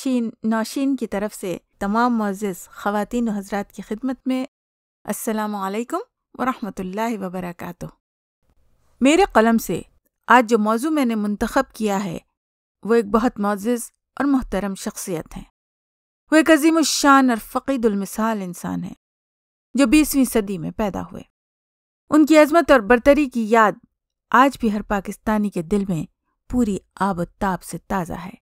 शीन नौशीन की तरफ से तमाम मोज़ ख़वान हजरात की खिदमत में असलकम वरहमल वबरक मेरे कलम से आज जो मौजू मैंने मंतखब किया है वो एक बहुत मोज़ और मोहतरम शख्सियत हैं वो एक अजीम शान और फ़कीदुलमिसाल इंसान हैं जो बीसवीं सदी में पैदा हुए उनकी अजमत और बरतरी की याद आज भी हर पाकिस्तानी के दिल में पूरी आब ताब से ताज़ा है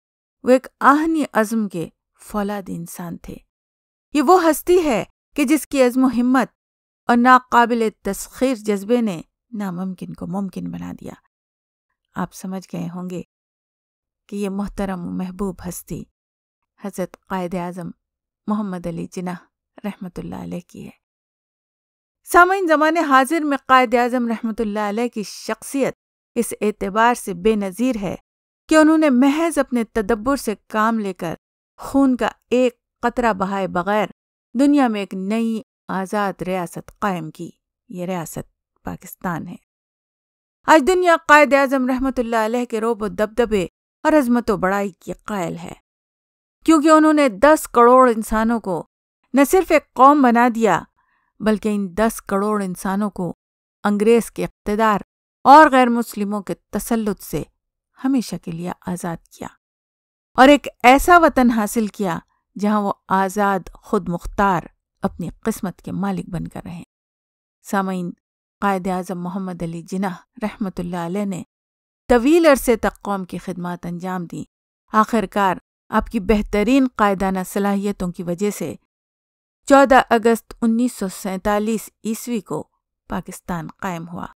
वो एक आहनी अज़म के फौलाद इंसान थे ये वो हस्ती है कि जिसकी अज़म हिम्मत और नाकबिल तस्खीर जज्बे ने नामुमकिन को मुमकिन बना दिया आप समझ गए होंगे कि ये मोहतरम महबूब हस्ती हज़रत कायद आज़म मोहम्मद अली जिना रहमत की है सामिन ज़माने हाजिर में कायद आज़म रहमत की शख्सियत इस एतबार से बेनज़ीर है कि उन्होंने महज अपने तदब्बर से काम लेकर खून का एक कतरा बहाए बगैर दुनिया में एक नई आज़ाद रियासत कायम की ये रियासत पाकिस्तान है आज दुनिया कायद अजम रहमत के रोब व दबदबे और अजमत व बड़ाई की कायल है क्योंकि उन्होंने दस करोड़ इंसानों को न सिर्फ एक कौम बना दिया बल्कि इन दस करोड़ इंसानों को अंग्रेज के इकतदार और गैर मुस्लिमों के तसलुत से हमेशा के लिए आज़ाद किया और एक ऐसा वतन हासिल किया जहां वो आज़ाद खुद मुख्तार अपनी किस्मत के मालिक बनकर रहे सामीन कायद अजम मोहम्मद अली जिना रहमत ने तवील अरसे तक कौम की खिदमत अंजाम दी आखिरकार आपकी बेहतरीन कायदाना सलाहियतों की वजह से 14 अगस्त 1947 ईस्वी को पाकिस्तान कायम हुआ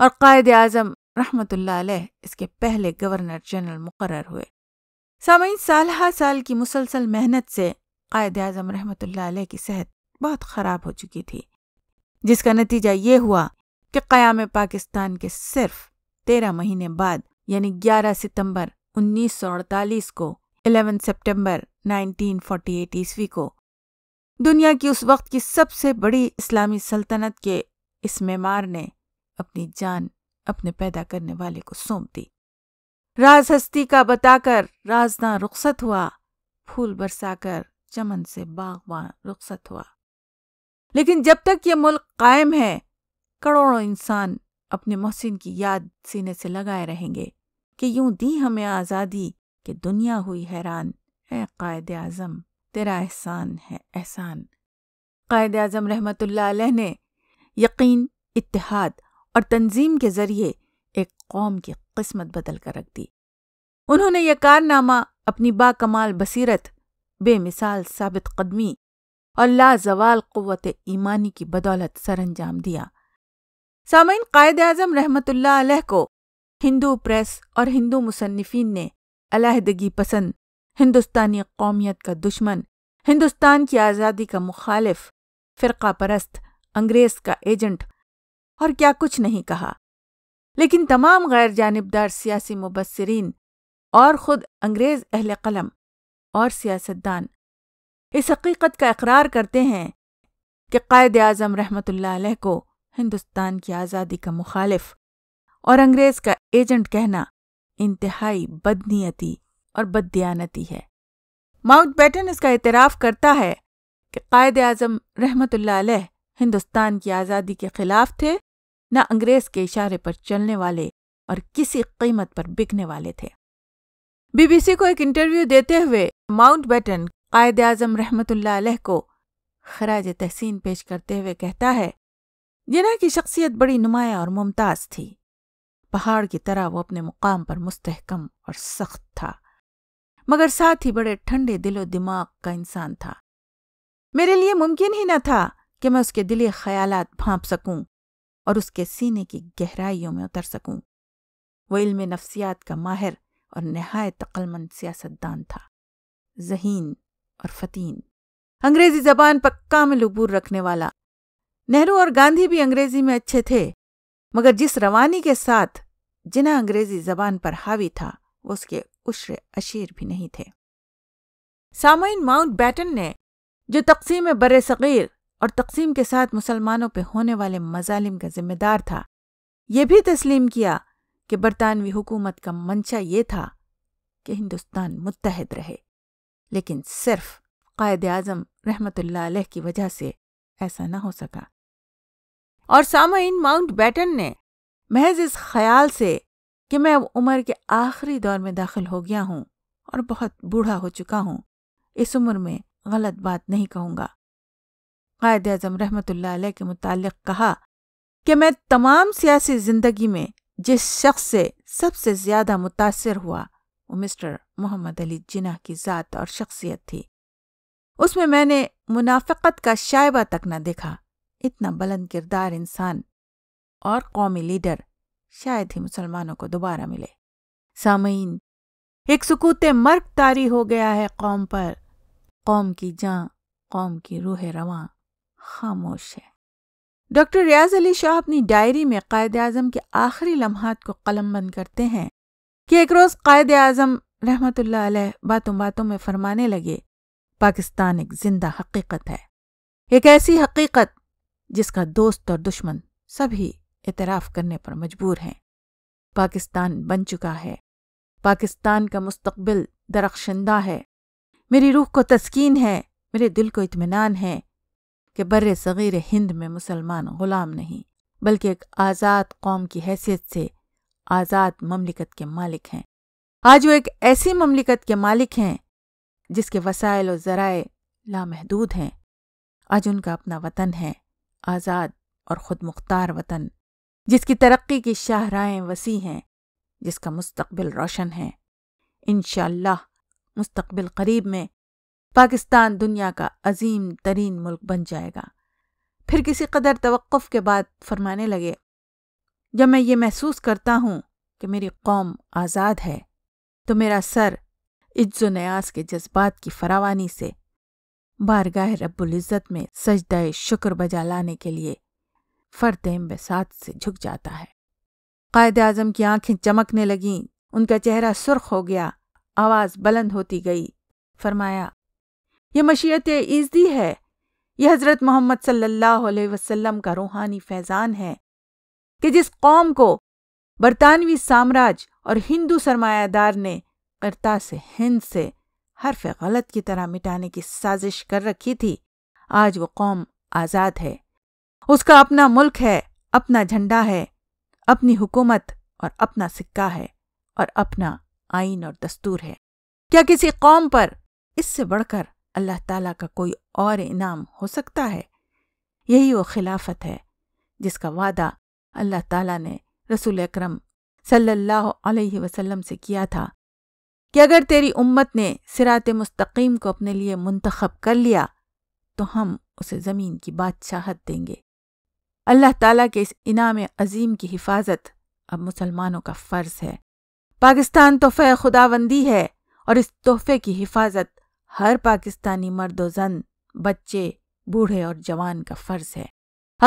और कायद अजम रहमतुल्लाह इसके पहले गवर्नर जनरल मुकर हुए सामीन साल हा साल की मुसलसल मेहनत से कायद अजम रहमतुल्लाह की सेहत बहुत ख़राब हो चुकी थी जिसका नतीजा ये हुआ कि क़याम पाकिस्तान के सिर्फ तेरह महीने बाद यानी उन्नीस सितंबर अड़तालीस को नाइनटीन सितंबर 1948 ईस्वी को दुनिया की उस वक्त की सबसे बड़ी इस्लामी सल्तनत के इस मेमार ने अपनी जान अपने पैदा करने वाले को सौंप दी राज हस्ती का बताकर राजदा रुखसत हुआ फूल बरसाकर चमन से बागवान रुखसत हुआ लेकिन जब तक ये मुल्क कायम है करोड़ों इंसान अपने मोहसिन की याद सीने से लगाए रहेंगे कि यूं दी हमें आज़ादी कि दुनिया हुई हैरान ए कायद आज़म तेरा एहसान है एहसान कायद आज़म रहमत ने यकीन इतिहाद और तंजीम के जरिए एक कौम की किस्मत बदल कर रख दी उन्होंने यह कारनामा अपनी बाकमाल बसीरत बेमिसाल साबित कदमी और लाजवाल क़वत ईमानी की बदौलत सर अंजाम दिया सामीन कायद अजम रहमत को हिंदू प्रेस और हिंदू मुसनफिन ने अलहदगी पसंद हिंदुस्तानी कौमियत का दुश्मन हिंदुस्तान की आज़ादी का मुखालिफ फ़िरका परस्त अंग्रेज़ का एजेंट और क्या कुछ नहीं कहा लेकिन तमाम गैर जानबदार सियासी मुबसरीन और ख़ुद अंग्रेज़ अहल कलम और सियासतदान इस हकीकत का इकरार करते हैं कि कायद आजम रहमत को हिंदुस्तान की आज़ादी का मुखालिफ और अंग्रेज़ का एजेंट कहना इंतहाई बदनीयती और बददियानती है माउंट बैटन इसका एतराफ़ करता है कि कायद आजम रहमत हिंदुस्तान की आज़ादी के ख़िलाफ़ थे न अंग्रेज के इशारे पर चलने वाले और किसी कीमत पर बिकने वाले थे बीबीसी को एक इंटरव्यू देते हुए माउंट बैटन कायद आज़म रहमतुल्लाह को खराज तहसीन पेश करते हुए कहता है जिना की शख्सियत बड़ी नुमाया और मुमताज थी पहाड़ की तरह वो अपने मुकाम पर मुस्तहकम और सख्त था मगर साथ ही बड़े ठंडे दिलो दिमाग का इंसान था मेरे लिए मुमकिन ही न था कि मैं उसके दिली ख्याल भांप सकूं और उसके सीने की गहराइयों में उतर सकूं। वो इल्म नफ्सियात का माहिर और नहायत तकलमंद सियासतदान था जहीन और फतीन अंग्रेजी जबान पर कामिल लबूर रखने वाला नेहरू और गांधी भी अंग्रेजी में अच्छे थे मगर जिस रवानी के साथ जिना अंग्रेजी जबान पर हावी था वो उसके उश्र अशीर भी नहीं थे सामीन माउंट बैटन ने जो तकसीम बर सग़ीर और तकसीम के साथ मुसलमानों पर होने वाले मजालिम का जिम्मेदार था यह भी तस्लीम किया कि बरतानवी हुकूमत का मंशा ये था कि हिंदुस्तान मुतहद रहे लेकिन सिर्फ कायद आजम रहमत की वजह से ऐसा ना हो सका और सामाइन माउंट बैटन ने महज इस ख्याल से कि मैं अब उम्र के आखिरी दौर में दाखिल हो गया हूँ और बहुत बूढ़ा हो चुका हूँ इस उम्र में गलत बात नहीं कहूँगा क़ायद अजम रहमत के मुतल कहा कि मैं तमाम सियासी ज़िंदगी में जिस शख्स से सबसे ज़्यादा मुतासर हुआ वो मिस्टर मोहम्मद अली जिना की ज़ात और शख्सियत थी उसमें मैंने मुनाफ़त का शायबा तक न देखा इतना बुलंद किरदार इंसान और कौमी लीडर शायद ही मुसलमानों को दोबारा मिले सामीन एक सकूत मर्ग तारी हो गया है कौम पर कौम की जाँ कौम की रूह रवां खामोश है डॉक्टर रियाज अली शाह अपनी डायरी में कायद अजम के आखिरी लम्हा को कलम बंद करते हैं कि एक रोज़ कायद अजम रहमत बातों बातों में फरमाने लगे पाकिस्तान एक जिंदा हकीकत है एक ऐसी हकीकत जिसका दोस्त और दुश्मन सभी इतराफ़ करने पर मजबूर हैं पाकिस्तान बन चुका है पाकिस्तान का मुस्तबिल दरख्शंदा है मेरी रूह को तस्किन है मेरे दिल को इतमान है कि बर सग़ीर हिंद में मुसलमान ग़ुलाम नहीं बल्कि एक आज़ाद कौम की हैसियत से आज़ाद ममलिकत के मालिक हैं आज वो एक ऐसी ममलिकत के मालिक हैं जिसके वसाइल और ज़राए लामहदूद हैं आज उनका अपना वतन है आज़ाद और ख़ुद मुख्तार वतन जिसकी तरक्की की शाहराहें वसी हैं जिसका मुस्तबिल रोशन है इन मुस्तबिल करीब में पाकिस्तान दुनिया का अजीम तरीन मुल्क बन जाएगा फिर किसी कदर तवक़ के बाद फरमाने लगे जब मैं ये महसूस करता हूँ कि मेरी कौम आज़ाद है तो मेरा सर इज्ज़ न्यास के जज्बात की फरावानी से बारगाह रब्बुल्ज़त में सजदाय शुक्र बजा लाने के लिए फ़र्द बसात से झुक जाता है कायद आजम की आंखें चमकने लगीं उनका चेहरा सुर्ख हो गया आवाज़ बुलंद होती गई फरमाया यह मशीयत ईजदी है यह हज़रत मोहम्मद सल्लल्लाहु अलैहि वसल्लम का रूहानी फैज़ान है कि जिस कौम को बरतानवी साम्राज्य और हिंदू सरमायादार ने करता से हिंद से हर्फ गलत की तरह मिटाने की साजिश कर रखी थी आज वो कौम आज़ाद है उसका अपना मुल्क है अपना झंडा है अपनी हुकूमत और अपना सिक्का है और अपना आइन और दस्तूर है क्या किसी कौम पर इससे बढ़कर अल्लाह ताला का कोई और इनाम हो सकता है यही वो खिलाफत है जिसका वादा अल्लाह ताला ने रसूल अकरम सल्लल्लाहु अलैहि वसल्लम से किया था कि अगर तेरी उम्मत ने सिरात मुस्तकीम को अपने लिए मुंतखब कर लिया तो हम उसे ज़मीन की बादशाहत देंगे अल्लाह ताला के इस इनाम अजीम की हिफाजत अब मुसलमानों का फ़र्ज़ है पाकिस्तान तोहफ़े खुदाबंदी है और इस तोहफे की हिफाजत हर पाकिस्तानी मर्द जन बच्चे बूढ़े और जवान का फर्ज है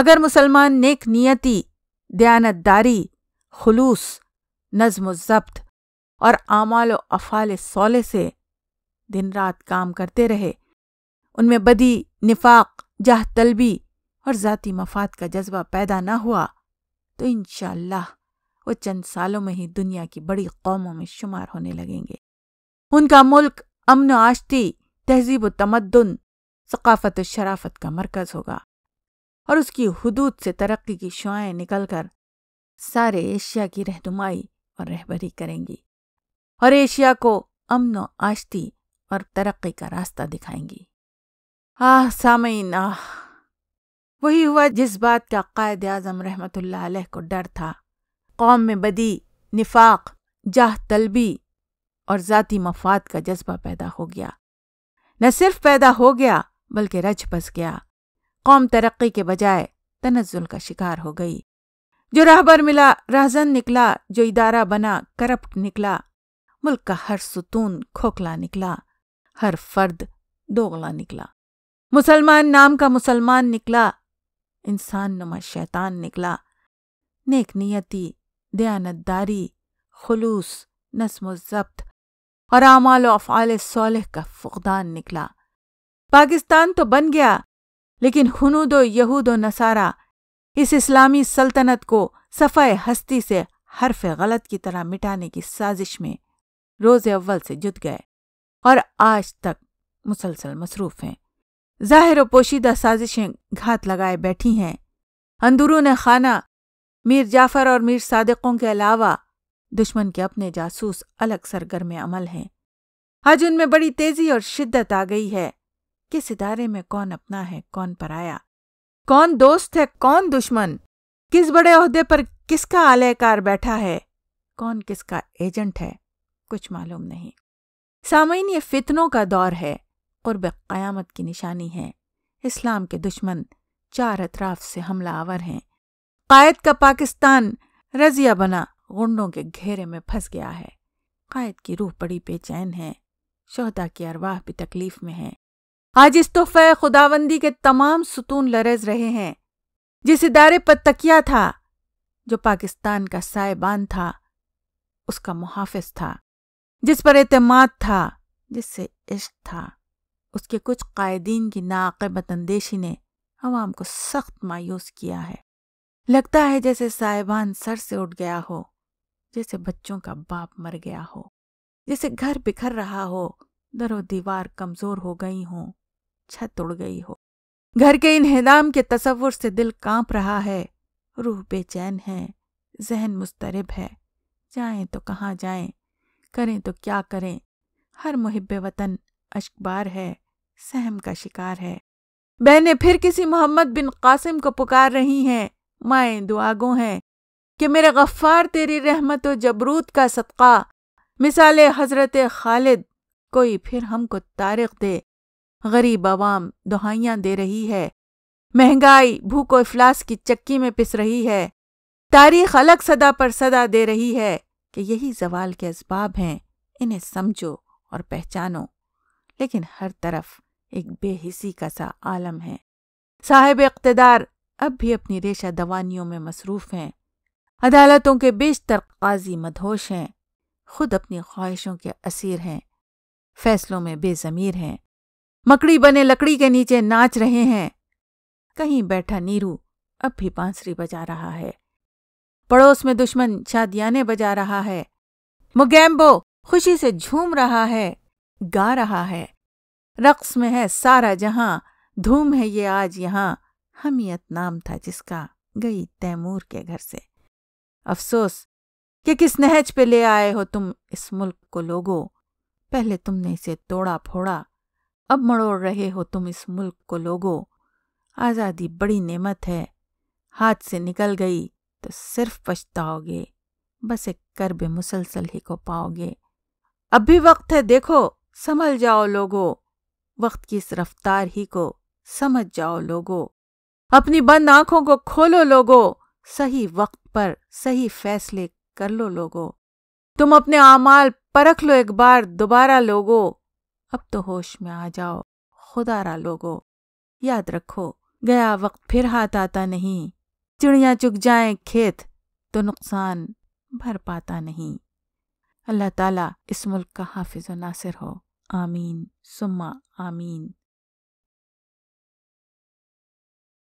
अगर मुसलमान नेक नियति दयानतदारी खलूस नज्म ज़ब्त और आमाल अफ़ाल सोले से दिन रात काम करते रहे उनमें बदी निफाक जाह तलबी और ज़ाती मफाद का जज्बा पैदा ना हुआ तो इन वो चंद सालों में ही दुनिया की बड़ी कौमों में शुमार होने लगेंगे उनका मुल्क अमन आश्ती तहजीब तमद्दन सकाफत शराफत का मरकज़ होगा और उसकी हदूद से तरक्की की शुआ निकल कर सारे एशिया की रहनुमाई और रहबरी करेंगी और एशिया को अमन आश्ती और तरक्की का रास्ता दिखाएंगी आह साम आह वही हुआ जिस बात का कायद आजम रहमत को डर था कौम में बदी निफाक जाह तलबी और ज़ाती मफाद का जज्बा पैदा हो गया न सिर्फ पैदा हो गया बल्कि रच बस गया कौम तरक्की के बजाय तनजुल का शिकार हो गई जो राहबर मिला राहजन निकला जो इदारा बना करप्ट निकला मुल्क का हर सुतून खोखला निकला हर फर्द दोगला निकला मुसलमान नाम का मुसलमान निकला इंसान नुमा शैतान निकला नेक नियति दयानतदारी खलूस नस्म ज़ब्त और आमाल अफ़ाल सोलह का फुकदान निकला पाकिस्तान तो बन गया लेकिन हनूद यहूद नसारा इस इस्लामी सल्तनत को सफ़ाए हस्ती से हरफ गलत की तरह मिटाने की साजिश में रोज़ अव्वल से जुट गए और आज तक मुसलसल मसरूफ़ हैं ज़ाहिर व पोशीदा साजिशें घात लगाए बैठी हैं अंदरून खाना मीर जाफ़र और मीर सादिकों के अलावा दुश्मन के अपने जासूस अलग सरगर्म अमल हैं आज उनमें बड़ी तेजी और शिद्दत आ गई है किस इदारे में कौन अपना है कौन पराया कौन दोस्त है कौन दुश्मन किस बड़े अहदे पर किसका आलयकार बैठा है कौन किसका एजेंट है कुछ मालूम नहीं सामीन ये फितनों का दौर है कुर्ब क़यामत की निशानी है इस्लाम के दुश्मन चार अतराफ से हमला आवर हैं कायद का पाकिस्तान रजिया बना गुंडों के घेरे में फंस गया है कायद की रूह बड़ी बेचैन है शहदा की अरवाह भी तकलीफ में है आज इस तोहफे खुदाबंदी के तमाम सुतून लरज रहे हैं जिस इदारे पर तकिया था जो पाकिस्तान का साइबान था उसका मुहाफिज था जिस पर एतमाद था जिससे इश्क था उसके कुछ कायदीन की नाकबत अंदेशी ने आवाम को सख्त मायूस किया है लगता है जैसे साहिबान सर से उठ गया हो जैसे बच्चों का बाप मर गया हो जैसे घर बिखर रहा हो दरो दीवार कमजोर हो गई हो छत उड़ गई हो घर के इनहदाम के तस्वुर से दिल कांप रहा है रूह बेचैन है जहन मुस्तरब है जाएं तो कहाँ जाएं करें तो क्या करें हर मुहब वतन अशकबार है सहम का शिकार है बहनें फिर किसी मोहम्मद बिन कासिम को पुकार रही हैं माएं दुआगो हैं कि मेरे गफ्फ़ार तेरी रहमत व जबरूत का सदका मिसाल हज़रत खालिद कोई फिर हमको तारक दे गरीब आवाम दुहाइयाँ दे रही है महंगाई भूख इफलास की चक्की में पिस रही है तारीख अलग सदा पर सदा दे रही है कि यही जवाल के इसबाब हैं इन्हें समझो और पहचानो लेकिन हर तरफ एक बेहिसी का सा आलम है साहेब इकतदार अब भी अपनी रेशा दवानियों में मसरूफ़ हैं अदालतों के बेशतर काजी मदहोश हैं खुद अपनी ख्वाहिशों के असीर हैं फैसलों में बेजमीर हैं मकड़ी बने लकड़ी के नीचे नाच रहे हैं कहीं बैठा नीरू अब भी बांसुरी बजा रहा है पड़ोस में दुश्मन शादियाने बजा रहा है मुगैम्बो खुशी से झूम रहा है गा रहा है रक्स में है सारा जहां धूम है ये आज यहां हमियत नाम था जिसका गई तैमूर के घर से अफसोस कि किस नहज पे ले आए हो तुम इस मुल्क को लोगो पहले तुमने इसे तोड़ा फोड़ा अब मड़ोड़ रहे हो तुम इस मुल्क को लोगो आज़ादी बड़ी नेमत है हाथ से निकल गई तो सिर्फ पछताओगे बस एक कर्ब मुसलसल ही को पाओगे अब भी वक्त है देखो संभल जाओ लोगो वक्त की इस रफ्तार ही को समझ जाओ लोगो अपनी बंद आंखों को खोलो लोगो सही वक्त पर सही फैसले कर लो लोगो तुम अपने आमाल परख लो एक बार दोबारा लोगो अब तो होश में आ जाओ खुदारा लोगो याद रखो गया वक्त फिर हाथ आता नहीं चिड़िया चुग जाए खेत तो नुकसान भर पाता नहीं अल्लाह ताला इस मुल्क का हाफिज नासिर हो आमीन सुम्मा आमीन